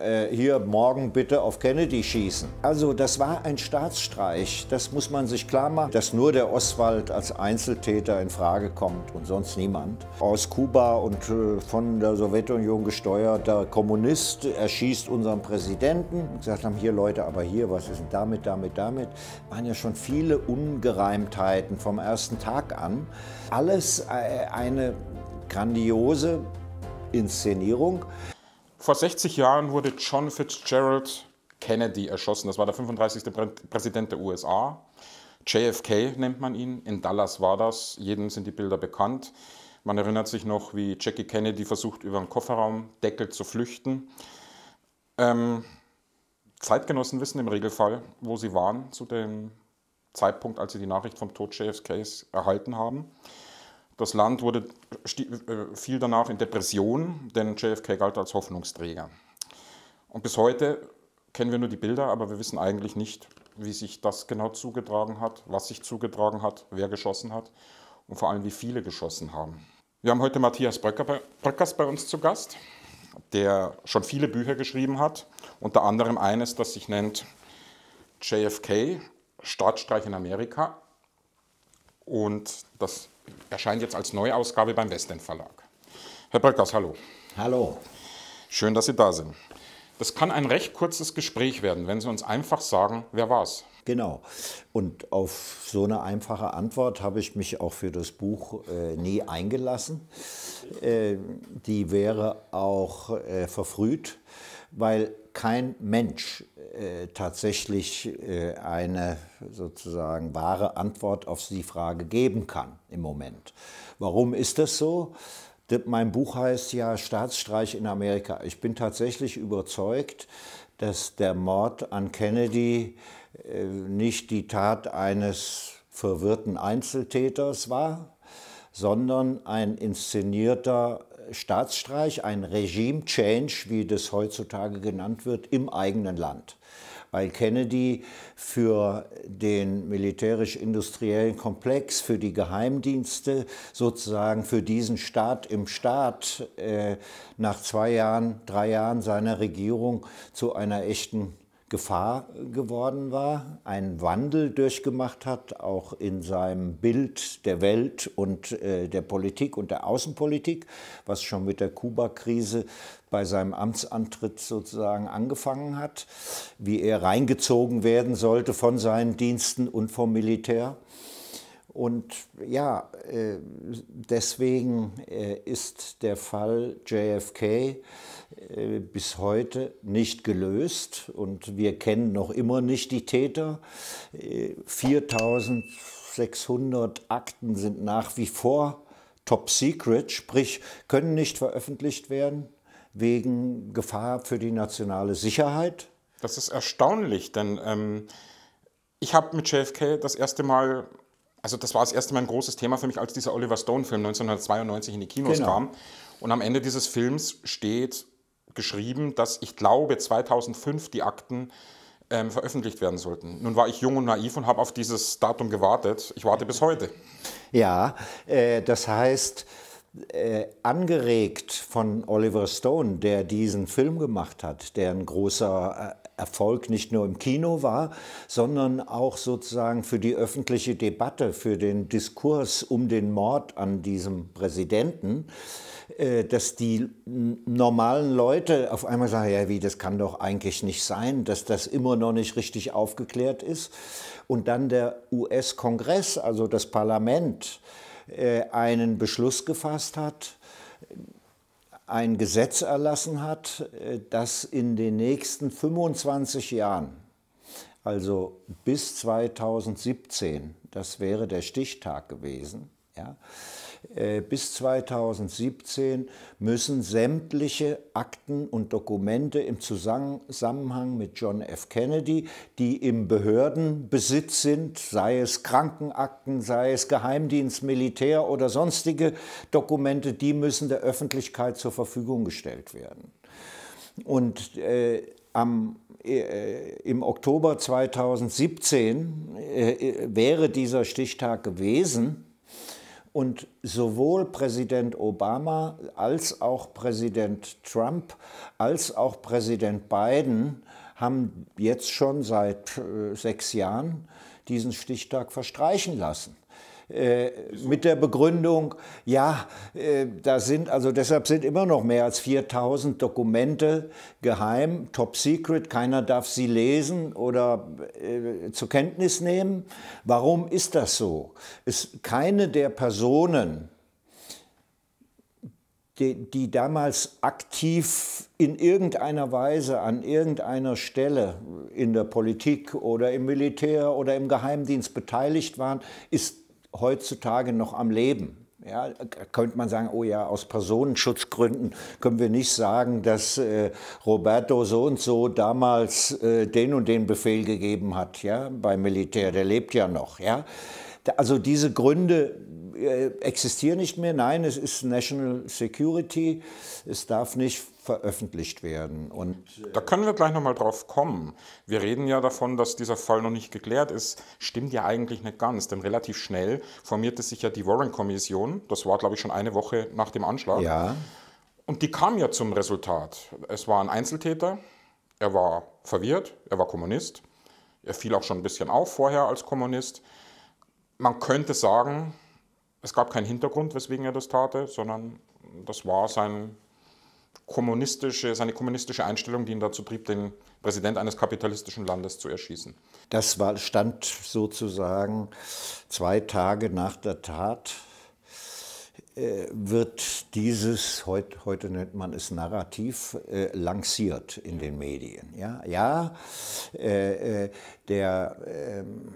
Äh, hier morgen bitte auf Kennedy schießen. Also das war ein Staatsstreich, das muss man sich klar machen, dass nur der Oswald als Einzeltäter in Frage kommt und sonst niemand. Aus Kuba und äh, von der Sowjetunion gesteuerter Kommunist erschießt unseren Präsidenten. Und gesagt haben, hier Leute, aber hier, was ist denn damit, damit, damit? Waren ja schon viele Ungereimtheiten vom ersten Tag an. Alles äh, eine grandiose Inszenierung. Vor 60 Jahren wurde John Fitzgerald Kennedy erschossen. Das war der 35. Präsident der USA. JFK nennt man ihn. In Dallas war das. Jedem sind die Bilder bekannt. Man erinnert sich noch, wie Jackie Kennedy versucht, über den Kofferraumdeckel zu flüchten. Ähm, Zeitgenossen wissen im Regelfall, wo sie waren zu dem Zeitpunkt, als sie die Nachricht vom Tod JFKs erhalten haben. Das Land wurde, äh, fiel danach in Depression, denn JFK galt als Hoffnungsträger. Und bis heute kennen wir nur die Bilder, aber wir wissen eigentlich nicht, wie sich das genau zugetragen hat, was sich zugetragen hat, wer geschossen hat und vor allem, wie viele geschossen haben. Wir haben heute Matthias Bröckers bei uns zu Gast, der schon viele Bücher geschrieben hat, unter anderem eines, das sich nennt JFK, Staatsstreich in Amerika. Und das erscheint jetzt als Neuausgabe beim Westend Verlag. Herr Brückers, hallo. Hallo. Schön, dass Sie da sind. Das kann ein recht kurzes Gespräch werden, wenn Sie uns einfach sagen, wer war es? Genau. Und auf so eine einfache Antwort habe ich mich auch für das Buch äh, nie eingelassen. Äh, die wäre auch äh, verfrüht, weil kein Mensch äh, tatsächlich äh, eine sozusagen wahre Antwort auf die Frage geben kann im Moment. Warum ist das so? Mein Buch heißt ja Staatsstreich in Amerika. Ich bin tatsächlich überzeugt, dass der Mord an Kennedy äh, nicht die Tat eines verwirrten Einzeltäters war, sondern ein inszenierter Staatsstreich, ein Regime-Change, wie das heutzutage genannt wird, im eigenen Land. Weil Kennedy für den militärisch-industriellen Komplex, für die Geheimdienste, sozusagen für diesen Staat im Staat äh, nach zwei Jahren, drei Jahren seiner Regierung zu einer echten Gefahr geworden war, einen Wandel durchgemacht hat, auch in seinem Bild der Welt und äh, der Politik und der Außenpolitik, was schon mit der Kuba-Krise bei seinem Amtsantritt sozusagen angefangen hat, wie er reingezogen werden sollte von seinen Diensten und vom Militär. Und ja, äh, deswegen äh, ist der Fall JFK äh, bis heute nicht gelöst und wir kennen noch immer nicht die Täter. 4600 Akten sind nach wie vor top secret, sprich können nicht veröffentlicht werden wegen Gefahr für die nationale Sicherheit. Das ist erstaunlich, denn ähm, ich habe mit JFK das erste Mal also das war das erste Mal ein großes Thema für mich, als dieser Oliver Stone-Film 1992 in die Kinos genau. kam. Und am Ende dieses Films steht geschrieben, dass ich glaube 2005 die Akten ähm, veröffentlicht werden sollten. Nun war ich jung und naiv und habe auf dieses Datum gewartet. Ich warte bis heute. Ja, äh, das heißt, äh, angeregt von Oliver Stone, der diesen Film gemacht hat, der ein großer äh, Erfolg nicht nur im Kino war, sondern auch sozusagen für die öffentliche Debatte, für den Diskurs um den Mord an diesem Präsidenten, äh, dass die normalen Leute auf einmal sagen, ja wie, das kann doch eigentlich nicht sein, dass das immer noch nicht richtig aufgeklärt ist. Und dann der US-Kongress, also das Parlament, äh, einen Beschluss gefasst hat, ein Gesetz erlassen hat, äh, dass in den nächsten 25 Jahren, also bis 2017, das wäre der Stichtag gewesen, ja, äh, bis 2017 müssen sämtliche Akten und Dokumente im Zusammenhang mit John F. Kennedy, die im Behördenbesitz sind, sei es Krankenakten, sei es Geheimdienst, Militär oder sonstige Dokumente, die müssen der Öffentlichkeit zur Verfügung gestellt werden. Und äh, am, äh, im Oktober 2017 äh, wäre dieser Stichtag gewesen. Und sowohl Präsident Obama als auch Präsident Trump als auch Präsident Biden haben jetzt schon seit äh, sechs Jahren diesen Stichtag verstreichen lassen. Äh, mit der Begründung, ja, äh, da sind, also deshalb sind immer noch mehr als 4000 Dokumente geheim, top secret, keiner darf sie lesen oder äh, zur Kenntnis nehmen. Warum ist das so? Ist keine der Personen, die, die, damals aktiv in irgendeiner Weise an irgendeiner Stelle in der Politik oder im Militär oder im Geheimdienst beteiligt waren, ist heutzutage noch am Leben. Ja, könnte man sagen, oh ja, aus Personenschutzgründen können wir nicht sagen, dass äh, Roberto so und so damals äh, den und den Befehl gegeben hat, ja, beim Militär, der lebt ja noch, ja. Also diese Gründe äh, existieren nicht mehr. Nein, es ist National Security. Es darf nicht veröffentlicht werden. Und äh, da können wir gleich nochmal drauf kommen. Wir reden ja davon, dass dieser Fall noch nicht geklärt ist. Stimmt ja eigentlich nicht ganz, denn relativ schnell formierte sich ja die Warren-Kommission. Das war, glaube ich, schon eine Woche nach dem Anschlag. Ja. Und die kam ja zum Resultat. Es war ein Einzeltäter. Er war verwirrt. Er war Kommunist. Er fiel auch schon ein bisschen auf vorher als Kommunist. Man könnte sagen, es gab keinen Hintergrund, weswegen er das tat, sondern das war sein kommunistische, seine kommunistische Einstellung, die ihn dazu trieb, den Präsident eines kapitalistischen Landes zu erschießen. Das war, stand sozusagen zwei Tage nach der Tat, äh, wird dieses, heut, heute nennt man es Narrativ, äh, lanciert in den Medien. Ja, ja äh, äh der ähm,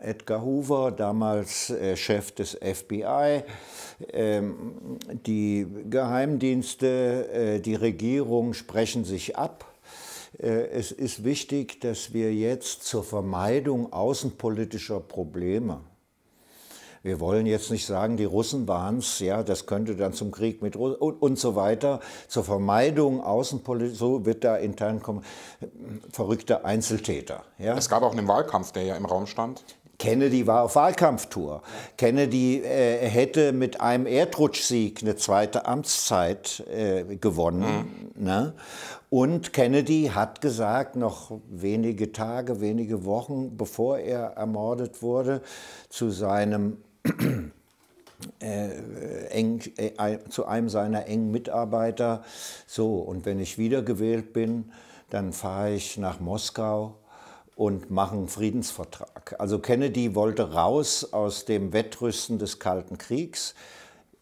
Edgar Hoover, damals äh, Chef des FBI, ähm, die Geheimdienste, äh, die Regierung sprechen sich ab. Äh, es ist wichtig, dass wir jetzt zur Vermeidung außenpolitischer Probleme, wir wollen jetzt nicht sagen, die Russen waren es, ja, das könnte dann zum Krieg mit Russen und, und so weiter, zur Vermeidung Außenpolitik, so wird da intern kommen, äh, verrückte Einzeltäter. Ja. Es gab auch einen Wahlkampf, der ja im Raum stand. Kennedy war auf Wahlkampftour. Kennedy äh, hätte mit einem Erdrutschsieg eine zweite Amtszeit äh, gewonnen. Mhm. Ne? Und Kennedy hat gesagt, noch wenige Tage, wenige Wochen, bevor er ermordet wurde, zu seinem äh, eng, äh, zu einem seiner engen Mitarbeiter, so, und wenn ich wiedergewählt bin, dann fahre ich nach Moskau und machen einen Friedensvertrag. Also Kennedy wollte raus aus dem Wettrüsten des Kalten Kriegs.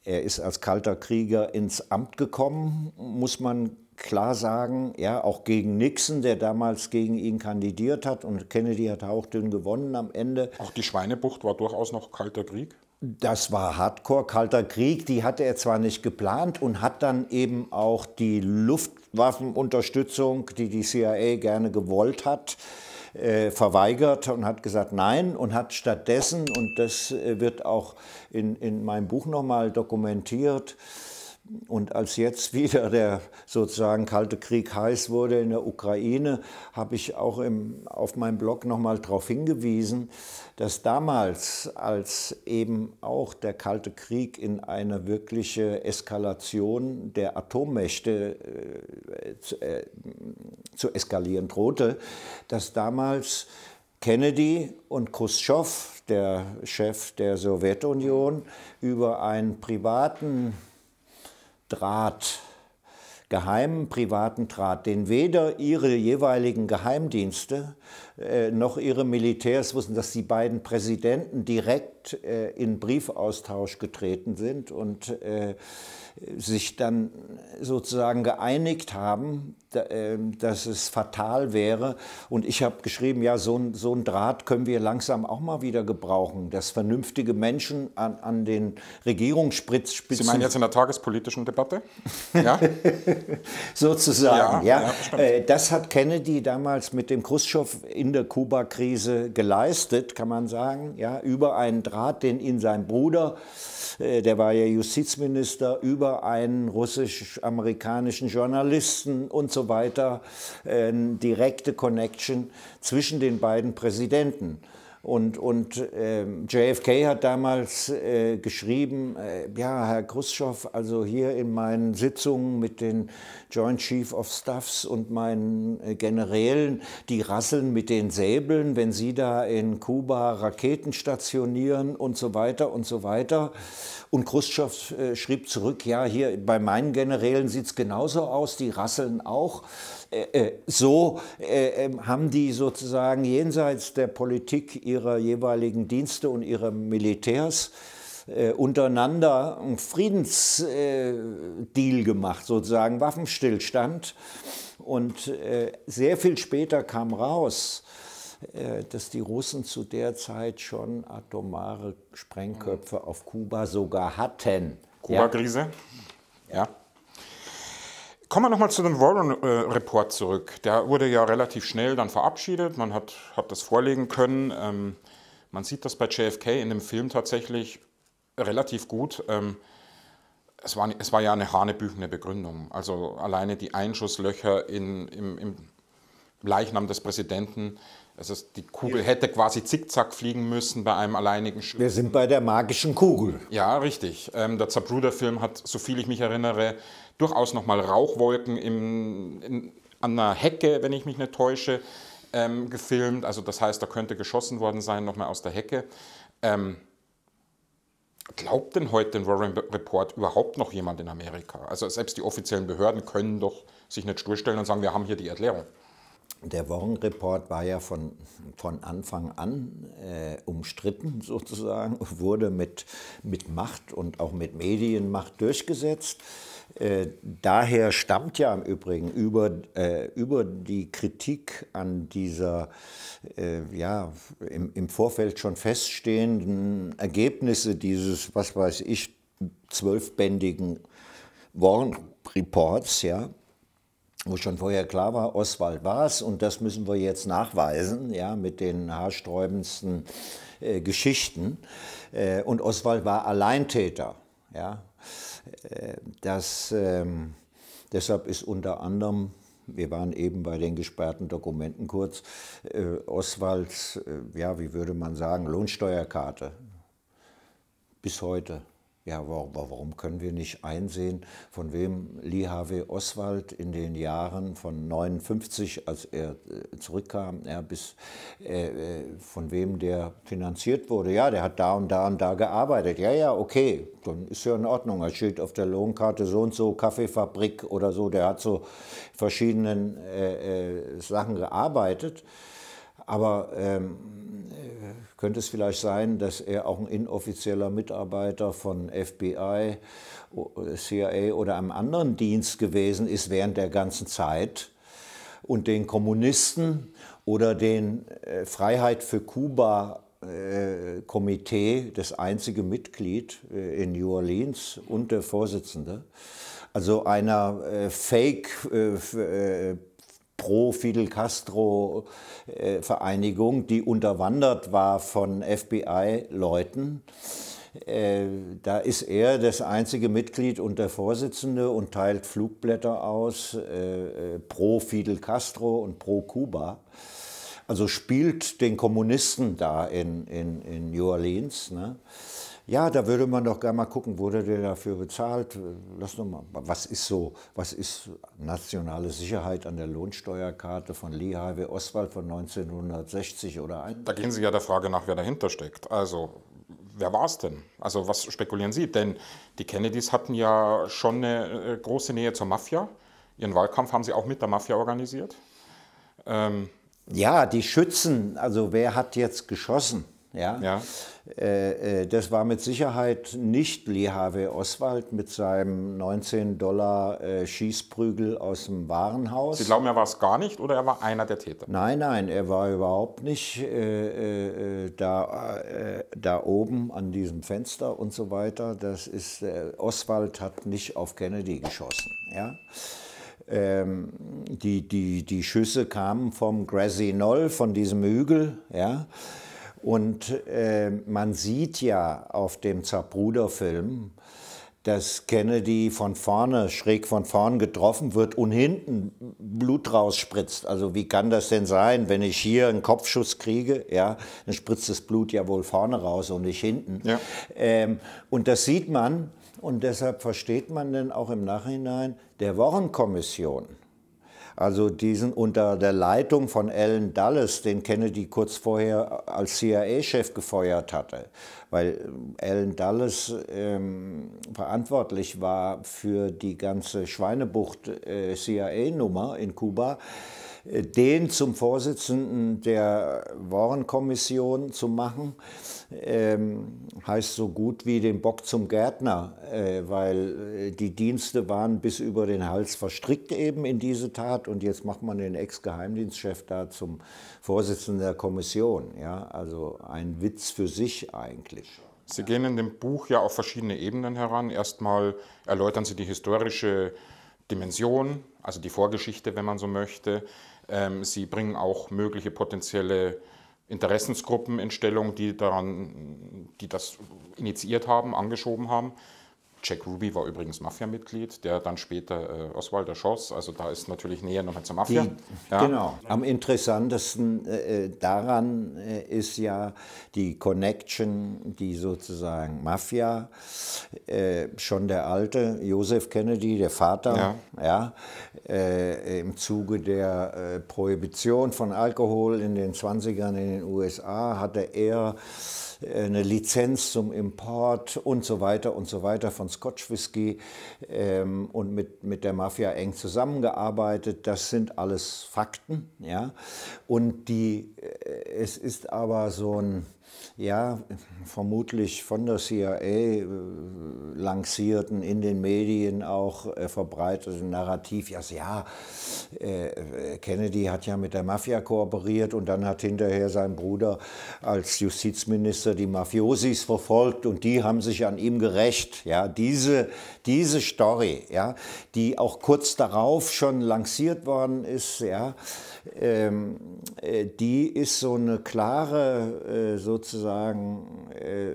Er ist als kalter Krieger ins Amt gekommen, muss man klar sagen, ja, auch gegen Nixon, der damals gegen ihn kandidiert hat und Kennedy hat auch dünn gewonnen am Ende. Auch die Schweinebucht war durchaus noch kalter Krieg. Das war Hardcore, kalter Krieg, die hatte er zwar nicht geplant und hat dann eben auch die Luftwaffenunterstützung, die die CIA gerne gewollt hat, äh, verweigert und hat gesagt nein und hat stattdessen, und das äh, wird auch in, in meinem Buch nochmal dokumentiert, und als jetzt wieder der sozusagen Kalte Krieg heiß wurde in der Ukraine, habe ich auch im, auf meinem Blog nochmal darauf hingewiesen, dass damals, als eben auch der Kalte Krieg in eine wirkliche Eskalation der Atommächte äh, zu, äh, zu eskalieren drohte, dass damals Kennedy und Khrushchev, der Chef der Sowjetunion, über einen privaten Draht, geheimen privaten Draht, den weder ihre jeweiligen Geheimdienste äh, noch ihre Militärs wussten, dass die beiden Präsidenten direkt äh, in Briefaustausch getreten sind und äh, sich dann sozusagen geeinigt haben, ähm, dass es fatal wäre. Und ich habe geschrieben, ja, so ein, so ein Draht können wir langsam auch mal wieder gebrauchen, dass vernünftige Menschen an, an den Regierungsspritzspitzen... Sie meinen jetzt in der tagespolitischen Debatte? Ja? sozusagen, ja. ja. ja äh, das hat Kennedy damals mit dem Khrushchev in der Kuba-Krise geleistet, kann man sagen, ja, über einen Draht, den ihn sein Bruder, äh, der war ja Justizminister, über über einen russisch-amerikanischen Journalisten und so weiter, eine äh, direkte Connection zwischen den beiden Präsidenten. Und, und äh, JFK hat damals äh, geschrieben, äh, ja, Herr Khrushchev, also hier in meinen Sitzungen mit den Joint Chief of Staffs und meinen äh, Generälen, die rasseln mit den Säbeln, wenn sie da in Kuba Raketen stationieren und so weiter und so weiter. Und Khrushchev äh, schrieb zurück, ja, hier bei meinen Generälen sieht es genauso aus, die rasseln auch. Äh, so ähm, haben die sozusagen jenseits der Politik ihre ihrer jeweiligen Dienste und ihrer Militärs äh, untereinander einen Friedensdeal äh, gemacht, sozusagen Waffenstillstand. Und äh, sehr viel später kam raus, äh, dass die Russen zu der Zeit schon atomare Sprengköpfe auf Kuba sogar hatten. Kuba-Krise? ja. ja. Kommen wir nochmal zu dem Warren-Report äh, zurück. Der wurde ja relativ schnell dann verabschiedet. Man hat, hat das vorlegen können. Ähm, man sieht das bei JFK in dem Film tatsächlich relativ gut. Ähm, es, war, es war ja eine hanebüchende Begründung. Also alleine die Einschusslöcher in, im, im Leichnam des Präsidenten. Also die Kugel hätte quasi zickzack fliegen müssen bei einem alleinigen Schuss. Wir sind bei der magischen Kugel. Ja, richtig. Ähm, der Zabruder-Film hat, so viel ich mich erinnere, durchaus nochmal Rauchwolken im, in, an einer Hecke, wenn ich mich nicht täusche, ähm, gefilmt. Also das heißt, da könnte geschossen worden sein, nochmal aus der Hecke. Ähm, glaubt denn heute den Warren Report überhaupt noch jemand in Amerika? Also selbst die offiziellen Behörden können doch sich nicht sturstellen und sagen, wir haben hier die Erklärung. Der Warren Report war ja von, von Anfang an äh, umstritten sozusagen, wurde mit, mit Macht und auch mit Medienmacht durchgesetzt. Äh, daher stammt ja im Übrigen über, äh, über die Kritik an dieser äh, ja, im, im Vorfeld schon feststehenden Ergebnisse dieses, was weiß ich, zwölfbändigen Warren Reports, ja, wo schon vorher klar war, Oswald war es und das müssen wir jetzt nachweisen, ja, mit den haarsträubendsten äh, Geschichten. Äh, und Oswald war Alleintäter. Ja, äh, das, ähm, deshalb ist unter anderem wir waren eben bei den gesperrten Dokumenten kurz. Äh, Oswalds, äh, ja, wie würde man sagen, Lohnsteuerkarte. Bis heute. Ja, aber warum können wir nicht einsehen, von wem Lee Harvey Oswald in den Jahren von 59, als er äh, zurückkam, ja, bis, äh, äh, von wem der finanziert wurde? Ja, der hat da und da und da gearbeitet. Ja, ja, okay, dann ist ja in Ordnung. Er steht auf der Lohnkarte so und so, Kaffeefabrik oder so. Der hat so verschiedenen äh, äh, Sachen gearbeitet. Aber ähm, äh, könnte es vielleicht sein, dass er auch ein inoffizieller Mitarbeiter von FBI, CIA oder einem anderen Dienst gewesen ist während der ganzen Zeit und den Kommunisten oder den äh, Freiheit für Kuba äh, Komitee, das einzige Mitglied äh, in New Orleans und der Vorsitzende, also einer Fake Pro-Fidel Castro-Vereinigung, äh, die unterwandert war von FBI-Leuten. Äh, da ist er das einzige Mitglied und der Vorsitzende und teilt Flugblätter aus äh, pro Fidel Castro und pro Kuba. Also spielt den Kommunisten da in, in, in New Orleans. Ne? Ja, da würde man doch gerne mal gucken, wurde der dafür bezahlt? Lass noch mal. Was ist so? Was ist nationale Sicherheit an der Lohnsteuerkarte von Lee Harvey Oswald von 1960 oder ein? Da gehen Sie ja der Frage nach, wer dahinter steckt. Also wer war es denn? Also was spekulieren Sie? Denn die Kennedys hatten ja schon eine äh, große Nähe zur Mafia. Ihren Wahlkampf haben Sie auch mit der Mafia organisiert. Ähm ja, die Schützen, also wer hat jetzt geschossen? Ja? ja. Äh, äh, das war mit Sicherheit nicht Lee Harvey Oswald mit seinem 19 Dollar äh, Schießprügel aus dem Warenhaus. Sie glauben, er war es gar nicht oder er war einer der Täter? Nein, nein, er war überhaupt nicht äh, äh, äh da, da oben an diesem Fenster und so weiter. Das ist, Oswald hat nicht auf Kennedy geschossen. Ja? Ähm, die, die, die Schüsse kamen vom Grassy Knoll, von diesem Hügel. Ja? Und äh, man sieht ja auf dem Zapruder-Film, dass Kennedy von vorne, schräg von vorn getroffen wird und hinten Blut rausspritzt. Also wie kann das denn sein, wenn ich hier einen Kopfschuss kriege, ja, dann spritzt das Blut ja wohl vorne raus und nicht hinten. Ja. Ähm, und das sieht man und deshalb versteht man dann auch im Nachhinein der Wochenkommission, also die sind unter der Leitung von Alan Dulles, den Kennedy kurz vorher als CIA-Chef gefeuert hatte, weil äh, Alan Dulles ähm, verantwortlich war für die ganze Schweinebucht-CIA-Nummer äh, in Kuba den zum Vorsitzenden der Warenkommission zu machen, ähm, heißt so gut wie den Bock zum Gärtner, äh, weil äh, die Dienste waren bis über den Hals verstrickt eben in diese Tat und jetzt macht man den Ex-Geheimdienstchef da zum Vorsitzenden der Kommission. Ja? Also ein Witz für sich eigentlich. Sie gehen in dem Buch ja auf verschiedene Ebenen heran. Erstmal erläutern Sie die historische Dimension, also die Vorgeschichte, wenn man so möchte. Ähm, sie bringen auch mögliche potenzielle Interessensgruppen in Stellung, die, daran, die das initiiert haben, angeschoben haben. Jack Ruby war übrigens Mafia-Mitglied, der dann später äh, Oswald erschoss. Also da ist natürlich näher nochmal zur Mafia. Die, ja. Genau. Am interessantesten äh, äh, daran äh, ist ja die Connection, die sozusagen Mafia, äh, schon der alte Joseph Kennedy, der Vater, ja. ja äh, im Zuge der Prohibition von Alkohol in den 20ern in den USA hatte er äh, eine Lizenz zum Import und so weiter und so weiter von Scotch Whisky ähm, und mit, mit der Mafia eng zusammengearbeitet. Das sind alles Fakten. Ja? Und die, äh, es ist aber so ein ja, vermutlich von der CIA äh, lancierten, in den Medien auch äh, verbreiteten Narrativ, ja, ja, äh, Kennedy hat ja mit der Mafia kooperiert und dann hat hinterher sein Bruder als Justizminister die Mafiosis verfolgt und die haben sich an ihm gerecht. Ja, diese, diese Story, ja, die auch kurz darauf schon lanciert worden ist, ja, ähm, die ist so eine klare, so sozusagen äh,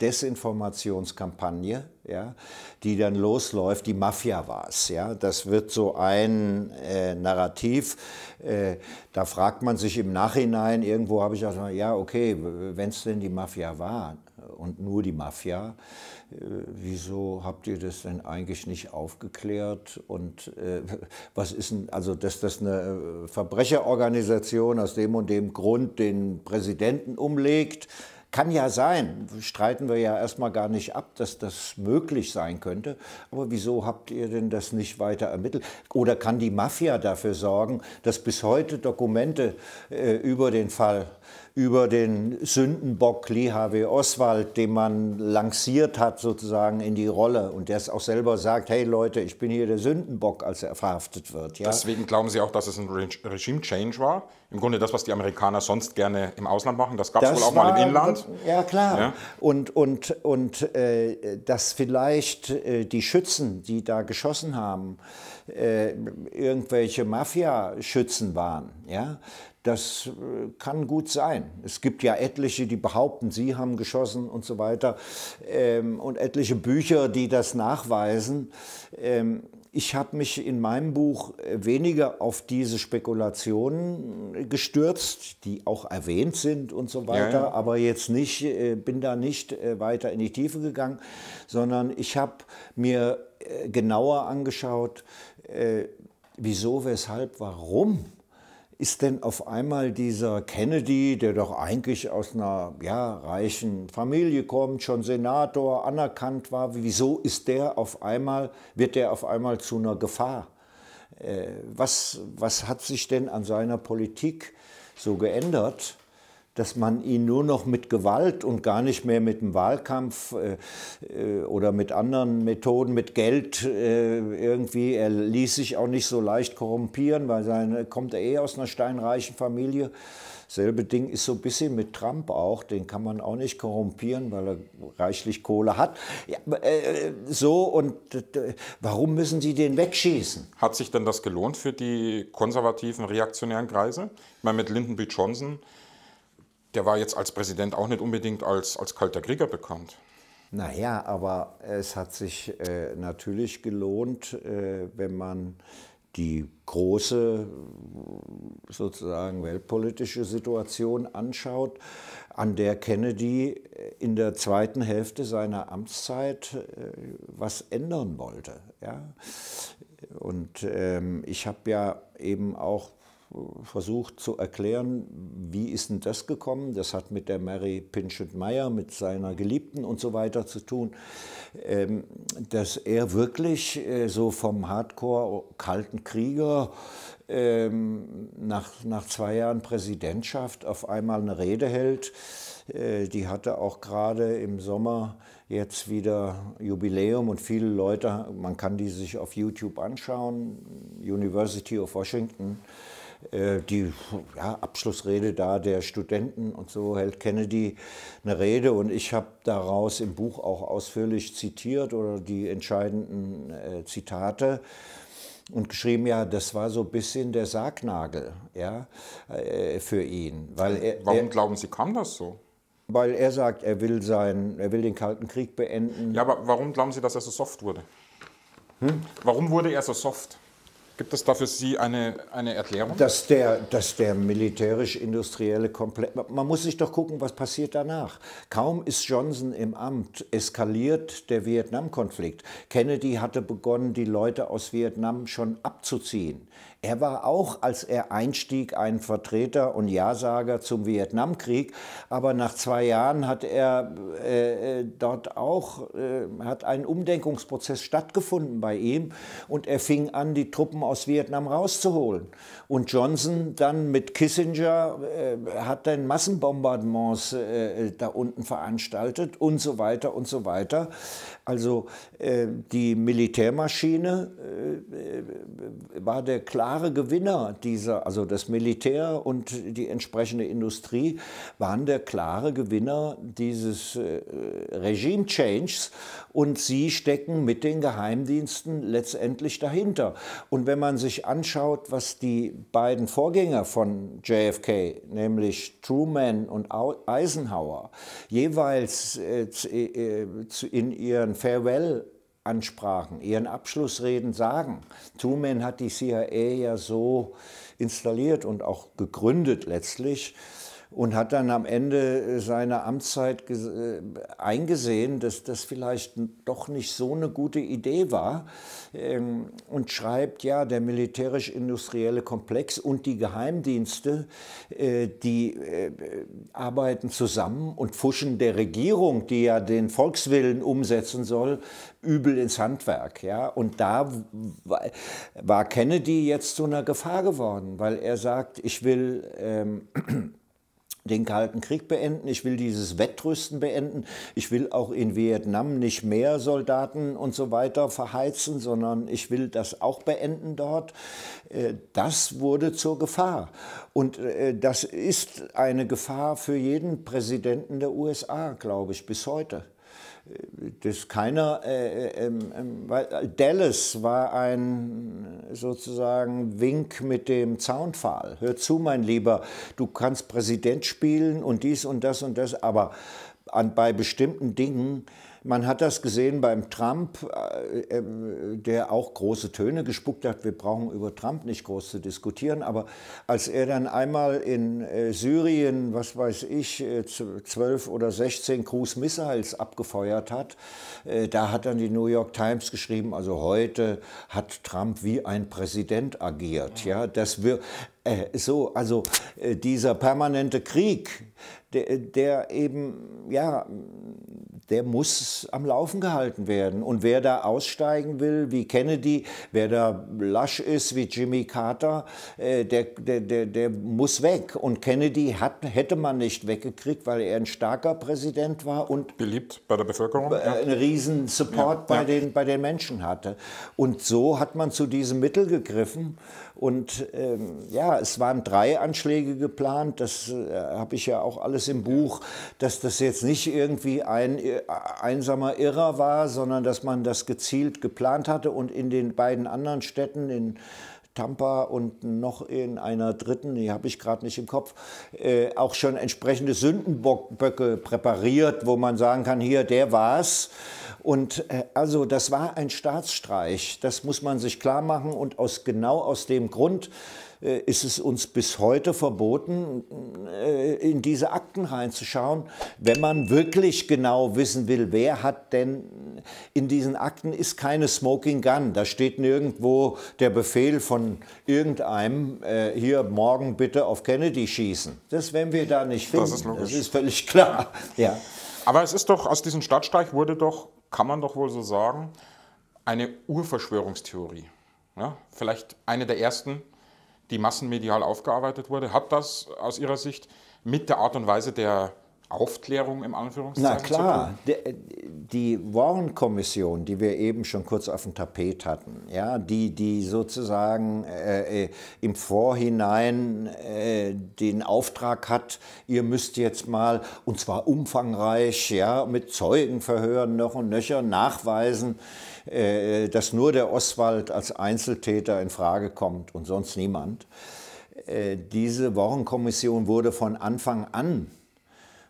Desinformationskampagne, ja, die dann losläuft, die Mafia war es. Ja. Das wird so ein äh, Narrativ, äh, da fragt man sich im Nachhinein, irgendwo habe ich auch gesagt, ja okay, wenn es denn die Mafia war und nur die Mafia, äh, wieso habt ihr das denn eigentlich nicht aufgeklärt? Und äh, was ist denn, also dass das eine äh, Verbrecherorganisation aus dem und dem Grund den Präsidenten umlegt, kann ja sein, streiten wir ja erstmal gar nicht ab, dass das möglich sein könnte. Aber wieso habt ihr denn das nicht weiter ermittelt? Oder kann die Mafia dafür sorgen, dass bis heute Dokumente äh, über den Fall, über den Sündenbock Lee Harvey Oswald, den man lanciert hat sozusagen in die Rolle und der es auch selber sagt, hey Leute, ich bin hier der Sündenbock, als er verhaftet wird. Ja? Deswegen glauben Sie auch, dass es ein Regime-Change war? Im Grunde das, was die Amerikaner sonst gerne im Ausland machen, das gab es wohl auch mal im Inland. Ja, klar. Ja? Und, und, und äh, dass vielleicht äh, die Schützen, die da geschossen haben, äh, irgendwelche Mafia-Schützen waren. Ja? Das äh, kann gut sein. Es gibt ja etliche, die behaupten, sie haben geschossen und so weiter. Ähm, und etliche Bücher, die das nachweisen. Ähm, ich habe mich in meinem Buch äh, weniger auf diese Spekulationen äh, gestürzt, die auch erwähnt sind und so weiter, ja, ja. aber jetzt nicht, äh, bin da nicht weiter in die Tiefe gegangen, sondern ich habe mir genauer angeschaut, wieso, weshalb, warum ist denn auf einmal dieser Kennedy, der doch eigentlich aus einer ja, reichen Familie kommt, schon Senator, anerkannt war, wieso ist der auf einmal, wird der auf einmal zu einer Gefahr? Äh, was, was hat sich denn an seiner Politik so geändert? dass man ihn nur noch mit Gewalt und gar nicht mehr mit dem Wahlkampf äh, äh, oder mit anderen Methoden, mit Geld äh, irgendwie, er ließ sich auch nicht so leicht korrumpieren, weil seine, kommt er eh aus einer steinreichen Familie. Selbe Ding ist so ein bisschen mit Trump auch, den kann man auch nicht korrumpieren, weil er reichlich Kohle hat. Ja, äh, äh, so und warum müssen sie den wegschießen? Hat sich denn das gelohnt für die konservativen reaktionären Kreise? Ich meine, mit Lyndon B. Johnson der war jetzt als Präsident auch nicht unbedingt als, als kalter Krieger bekannt. Naja, aber es hat sich äh, natürlich gelohnt, äh, wenn man die große sozusagen weltpolitische Situation anschaut, an der Kennedy in der zweiten Hälfte seiner Amtszeit äh, was ändern wollte. Ja? Und ähm, ich habe ja eben auch versucht zu erklären, wie ist denn das gekommen? Das hat mit der Mary Pinchot Meyer, mit seiner Geliebten und so weiter zu tun, ähm, dass er wirklich äh, so vom Hardcore-Kalten Krieger ähm, nach, nach zwei Jahren Präsidentschaft auf einmal eine Rede hält. Äh, die hatte auch gerade im Sommer jetzt wieder Jubiläum und viele Leute, man kann die sich auf YouTube anschauen, University of Washington äh, die ja, Abschlussrede da der Studenten und so hält Kennedy eine Rede und ich habe daraus im Buch auch ausführlich zitiert oder die entscheidenden äh, Zitate und geschrieben, ja, das war so ein bisschen der Sargnagel ja, äh, für ihn. Weil er, Warum er, glauben Sie, kam das so? Weil er sagt, er will, sein, er will den Kalten Krieg beenden. Ja, aber warum glauben Sie, dass er so soft wurde? Hm? Warum wurde er so soft? Gibt es da für Sie eine, eine Erklärung? Dass der, dass der militärisch-industrielle Komplett. man muss sich doch gucken, was passiert danach. Kaum ist Johnson im Amt, eskaliert der Vietnam-Konflikt. Kennedy hatte begonnen, die Leute aus Vietnam schon abzuziehen. Er war auch, als er einstieg, ein Vertreter und Ja-Sager zum Vietnamkrieg. Aber nach zwei Jahren hat er äh, äh, dort auch äh, hat ein Umdenkungsprozess stattgefunden bei ihm und er fing an, die Truppen aus Vietnam rauszuholen. Und Johnson dann mit Kissinger äh, hat dann Massenbombardements äh, da unten veranstaltet und so weiter und so weiter. Also äh, die Militärmaschine Äh, war der klare Gewinner dieser, also das Militär und die entsprechende Industrie waren der klare Gewinner dieses äh, Regime-Changes und sie stecken mit den Geheimdiensten letztendlich dahinter. Und wenn man sich anschaut, was die beiden Vorgänger von JFK, nämlich Truman und Eisenhower, jeweils äh, äh, äh in ihren Farewell Ansprachen, ihren Abschlussreden sagen. Truman hat die CIA ja so installiert und auch gegründet letztlich und hat dann am Ende seiner Amtszeit äh, eingesehen, dass das vielleicht doch nicht so eine gute Idee war ähm, und schreibt, ja, der militärisch-industrielle Komplex und die Geheimdienste, äh, die äh, arbeiten zusammen und fuschen der Regierung, die ja den Volkswillen umsetzen soll, übel ins Handwerk. Ja? Und da war Kennedy jetzt zu einer Gefahr geworden, weil er sagt, ich will... Ähm, den Kalten Krieg beenden, ich will dieses Wettrüsten beenden, ich will auch in Vietnam nicht mehr Soldaten und so weiter verheizen, sondern ich will das auch beenden dort. Äh, das wurde zur Gefahr. Und äh, das ist eine Gefahr für jeden Präsidenten der USA, glaube ich, bis heute das keiner. Äh, äh, ähm, ähm, äh, Dallas war ein sozusagen Wink mit dem Zaunpfahl. Hör zu, mein Lieber, du kannst Präsident spielen und dies und das und das, aber an, bei bestimmten Dingen man hat das gesehen beim Trump, äh, ähm, der auch große Töne gespuckt hat. Wir brauchen über Trump nicht groß zu diskutieren. Aber als er dann einmal in äh, Syrien, was weiß ich, äh, zwölf oder 16 Cruise Missiles abgefeuert hat, da hat dann die New York Times geschrieben, also heute hat Trump wie ein Präsident agiert. Ja, das wir, äh, so, also äh, dieser permanente Krieg, der, der, eben, ja, der muss am Laufen gehalten werden. Und wer da aussteigen will, wie Kennedy, wer da lasch ist, wie Jimmy Carter, äh, der, der, der, der muss weg. Und Kennedy hat, hätte man nicht weggekriegt, weil er ein starker Präsident war und. Beliebt bei der Bevölkerung? Äh, ja. Einen riesen Support ja, ja. Bei, den, bei den Menschen hatte. Und so hat man zu diesem Mittel gegriffen. Und ähm, ja, es waren drei Anschläge geplant, das äh, habe ich ja auch alles im Buch, dass das jetzt nicht irgendwie ein äh, einsamer Irrer war, sondern dass man das gezielt geplant hatte und in den beiden anderen Städten, in Tampa und noch in einer dritten, die habe ich gerade nicht im Kopf, äh, auch schon entsprechende Sündenböcke präpariert, wo man sagen kann, hier, der war's. Und äh, also das war ein Staatsstreich, das muss man sich klar machen und aus genau aus dem Grund äh, ist es uns bis heute verboten, äh, in diese Akten reinzuschauen, wenn man wirklich genau wissen will, wer hat denn in diesen Akten ist keine Smoking Gun. Da steht nirgendwo der Befehl von irgendeinem, äh, hier morgen bitte auf Kennedy schießen. Das werden wir da nicht finden. Das ist, logisch. Das ist völlig klar. Ja. Aber es ist doch, aus diesem Stadtstreich wurde doch, kann man doch wohl so sagen, eine Urverschwörungstheorie. Ja? Ne? Vielleicht eine der ersten, die massenmedial halt aufgearbeitet wurde. Hat das aus Ihrer Sicht mit der Art und Weise der Aufklärung im Anführungszeichen? Na klar, die äh, Warren-Kommission, die wir eben schon kurz auf dem Tapet hatten, ja, die, die sozusagen äh, äh, im Vorhinein äh, den Auftrag hat, ihr müsst jetzt mal, und zwar umfangreich, ja, mit Zeugenverhören noch und nöcher nachweisen, äh, dass nur der Oswald als Einzeltäter in Frage kommt und sonst niemand. Äh, diese Warren-Kommission wurde von Anfang an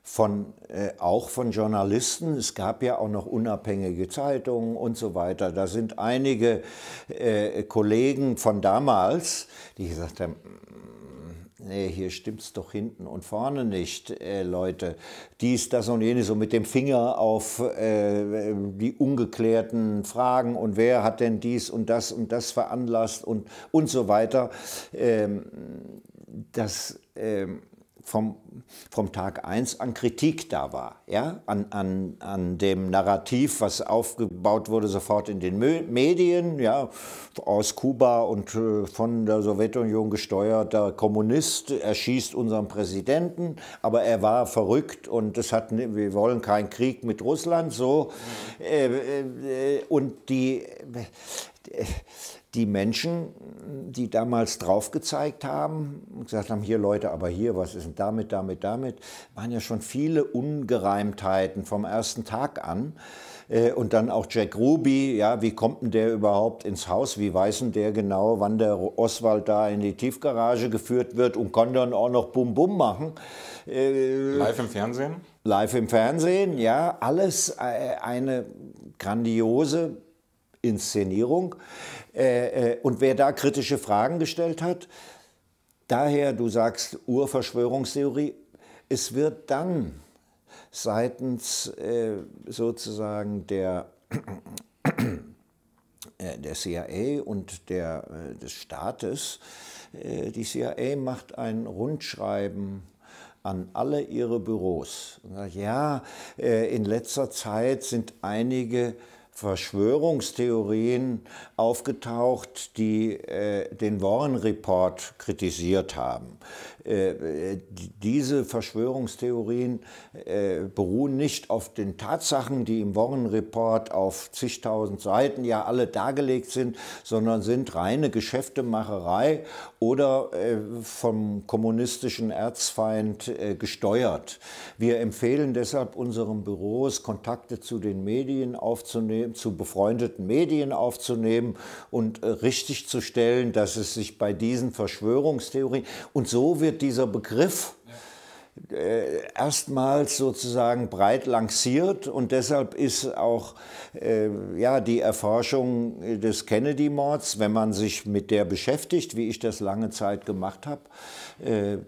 von, äh, auch von Journalisten. Es gab ja auch noch unabhängige Zeitungen und so weiter. Da sind einige äh, Kollegen von damals, die gesagt haben, mm, nee, hier stimmt's doch hinten und vorne nicht, äh, Leute. Dies, das und jenes, so mit dem Finger auf äh, die ungeklärten Fragen und wer hat denn dies und das und das veranlasst und, und so weiter. Ähm, das ähm, vom, vom Tag 1 an Kritik da war, ja? an, an, an dem Narrativ, was aufgebaut wurde sofort in den Medien, ja? aus Kuba und äh, von der Sowjetunion gesteuerter Kommunist erschießt unseren Präsidenten, aber er war verrückt und es hat, wir wollen keinen Krieg mit Russland, so. Mhm. Äh, äh, und die die Menschen, die damals drauf gezeigt haben und gesagt haben, hier Leute, aber hier, was ist denn damit, damit, damit, waren ja schon viele Ungereimtheiten vom ersten Tag an. Äh, und dann auch Jack Ruby, ja, wie kommt denn der überhaupt ins Haus? Wie weiß denn der genau, wann der Oswald da in die Tiefgarage geführt wird und kann dann auch noch Bum Bum machen? Äh, Live im Fernsehen? Live im Fernsehen, ja. Alles äh, eine grandiose Inszenierung. Äh, äh, und wer da kritische Fragen gestellt hat, daher, du sagst Urverschwörungstheorie, es wird dann seitens äh, sozusagen der, äh, der CIA und der, äh, des Staates, äh, die CIA macht ein Rundschreiben an alle ihre Büros. ja, in letzter Zeit sind einige Verschwörungstheorien aufgetaucht, die äh, den Warren Report kritisiert haben. Äh, diese Verschwörungstheorien äh, beruhen nicht auf den Tatsachen, die im Warren Report auf zigtausend Seiten ja alle dargelegt sind, sondern sind reine Geschäftemacherei oder äh, vom kommunistischen Erzfeind äh, gesteuert. Wir empfehlen deshalb unseren Büros, Kontakte zu den Medien aufzunehmen aufzunehmen, zu befreundeten Medien aufzunehmen und äh, richtig zu stellen, dass es sich bei diesen Verschwörungstheorien und so wird dieser Begriff äh, erstmals sozusagen breit lanciert und deshalb ist auch äh, ja, die Erforschung des Kennedy-Mords, wenn man sich mit der beschäftigt, wie ich das lange Zeit gemacht habe, äh,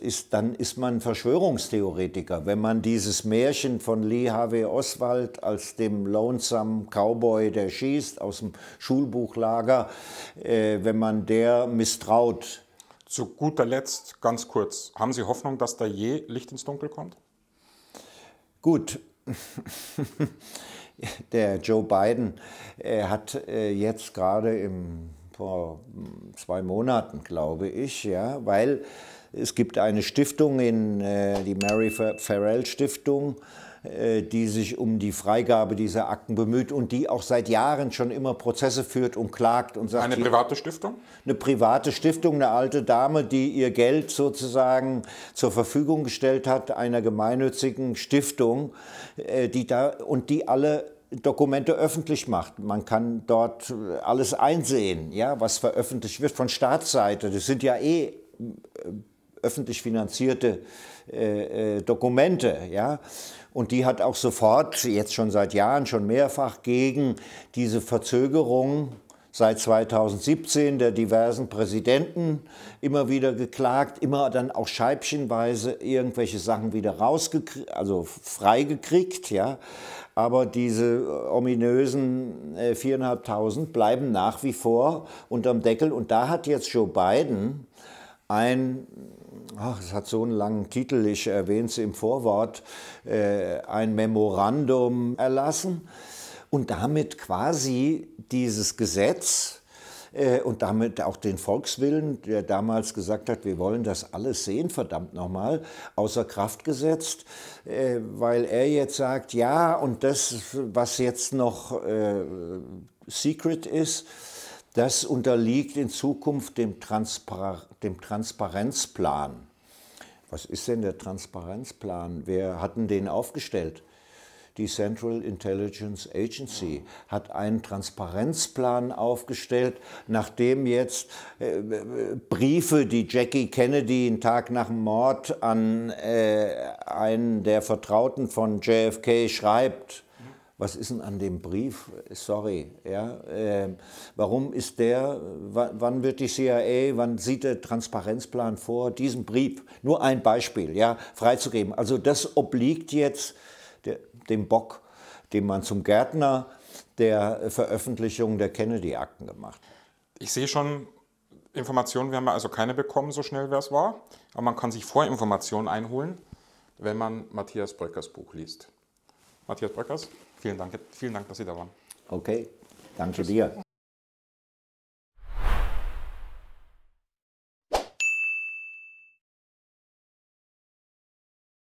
ist, dann ist man Verschwörungstheoretiker. Wenn man dieses Märchen von Lee Harvey Oswald als dem lonesome Cowboy, der schießt, aus dem Schulbuchlager, äh, wenn man der misstraut, zu guter Letzt, ganz kurz, haben Sie Hoffnung, dass da je Licht ins Dunkel kommt? Gut. Der Joe Biden hat äh, jetzt gerade im, vor hm, zwei Monaten, glaube ich, ja, weil es gibt eine Stiftung in äh, die Mary Farrell Stiftung, äh, äh, die sich um die Freigabe dieser Akten bemüht und die auch seit Jahren schon immer Prozesse führt und klagt und sagt. Eine private Stiftung? Eine private Stiftung, eine alte Dame, die ihr Geld sozusagen zur Verfügung gestellt hat, einer gemeinnützigen Stiftung, äh, die da und die alle Dokumente öffentlich macht. Man kann dort alles einsehen, ja, was veröffentlicht wird von Staatsseite. Das sind ja eh äh, öffentlich finanzierte äh, Dokumente, ja. Und die hat auch sofort, jetzt schon seit Jahren, schon mehrfach gegen diese Verzögerung seit 2017 der diversen Präsidenten immer wieder geklagt, immer dann auch scheibchenweise irgendwelche Sachen wieder rausgekriegt, also freigekriegt, ja. Aber diese äh, ominösen äh, viereinhalbtausend bleiben nach wie vor unterm Deckel. Und da hat jetzt Joe Biden ein ach, es hat so einen langen Titel, ich erwähne es im Vorwort, äh, ein Memorandum erlassen und damit quasi dieses Gesetz äh, und damit auch den Volkswillen, der damals gesagt hat, wir wollen das alles sehen, verdammt nochmal, außer Kraft gesetzt, äh, weil er jetzt sagt, ja, und das, was jetzt noch äh, Secret ist, das unterliegt in Zukunft dem, Transpar dem Transparenzplan. Was ist denn der Transparenzplan? Wer hat denn den aufgestellt? Die Central Intelligence Agency hat einen Transparenzplan aufgestellt, nachdem jetzt äh, Briefe, die Jackie Kennedy einen Tag nach dem Mord an äh, einen der Vertrauten von JFK schreibt, was ist denn an dem Brief? Sorry, ja, äh, warum ist der, wann wird die CIA, wann sieht der Transparenzplan vor, diesen Brief, nur ein Beispiel, ja, freizugeben. Also das obliegt jetzt der, dem Bock, den man zum Gärtner der Veröffentlichung der Kennedy-Akten gemacht. hat. Ich sehe schon, Informationen werden wir also keine bekommen, so schnell wer es war, aber man kann sich Vorinformationen einholen, wenn man Matthias Bröckers Buch liest. Matthias Bröckers? Vielen Dank, vielen Dank dass Sie da waren. Okay, danke Tschüss. dir.